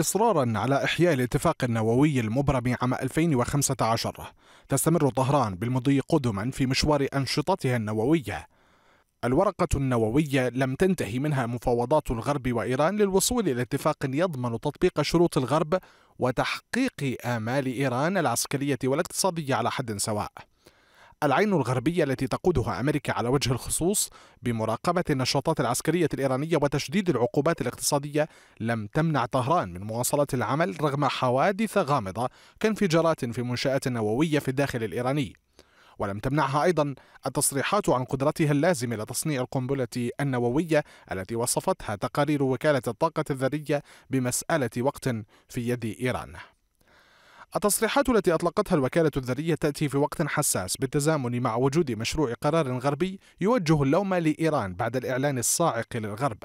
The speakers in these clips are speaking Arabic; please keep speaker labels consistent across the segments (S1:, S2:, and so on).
S1: إصرارا على إحياء الاتفاق النووي المبرم عام 2015 تستمر طهران بالمضي قدما في مشوار أنشطتها النووية الورقة النووية لم تنتهي منها مفاوضات الغرب وإيران للوصول إلى اتفاق يضمن تطبيق شروط الغرب وتحقيق آمال إيران العسكرية والاقتصادية على حد سواء العين الغربية التي تقودها أمريكا على وجه الخصوص بمراقبة النشاطات العسكرية الإيرانية وتشديد العقوبات الاقتصادية لم تمنع طهران من مواصلة العمل رغم حوادث غامضة كانفجارات في منشآت نووية في الداخل الإيراني ولم تمنعها أيضا التصريحات عن قدرتها اللازمة لتصنيع القنبلة النووية التي وصفتها تقارير وكالة الطاقة الذرية بمسألة وقت في يد إيران التصريحات التي أطلقتها الوكالة الذرية تأتي في وقت حساس بالتزامن مع وجود مشروع قرار غربي يوجه اللوم لإيران بعد الإعلان الصاعق للغرب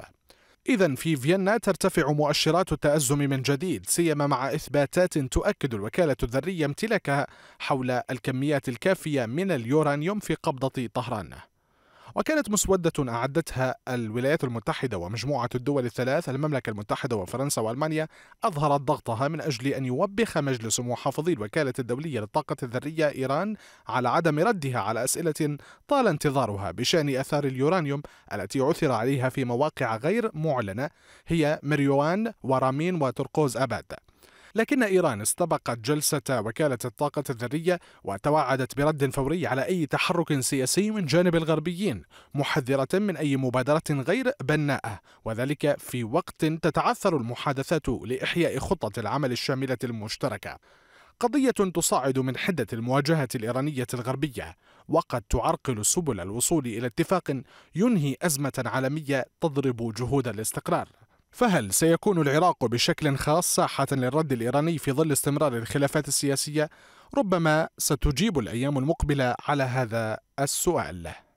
S1: إذا في فيينا ترتفع مؤشرات التأزم من جديد سيما مع إثباتات تؤكد الوكالة الذرية امتلاكها حول الكميات الكافية من اليورانيوم في قبضة طهران وكانت مسودة أعدتها الولايات المتحدة ومجموعة الدول الثلاث المملكة المتحدة وفرنسا وألمانيا أظهرت ضغطها من أجل أن يوبخ مجلس محافظي الوكالة الدولية للطاقة الذرية إيران على عدم ردها على أسئلة طال انتظارها بشأن أثار اليورانيوم التي عثر عليها في مواقع غير معلنة هي مريوان ورامين وترقوز أباد لكن إيران استبقت جلسة وكالة الطاقة الذرية وتوعدت برد فوري على أي تحرك سياسي من جانب الغربيين محذرة من أي مبادرة غير بناءة وذلك في وقت تتعثر المحادثات لإحياء خطة العمل الشاملة المشتركة قضية تصاعد من حدة المواجهة الإيرانية الغربية وقد تعرقل سبل الوصول إلى اتفاق ينهي أزمة عالمية تضرب جهود الاستقرار فهل سيكون العراق بشكل خاص ساحة للرد الإيراني في ظل استمرار الخلافات السياسية؟ ربما ستجيب الأيام المقبلة على هذا السؤال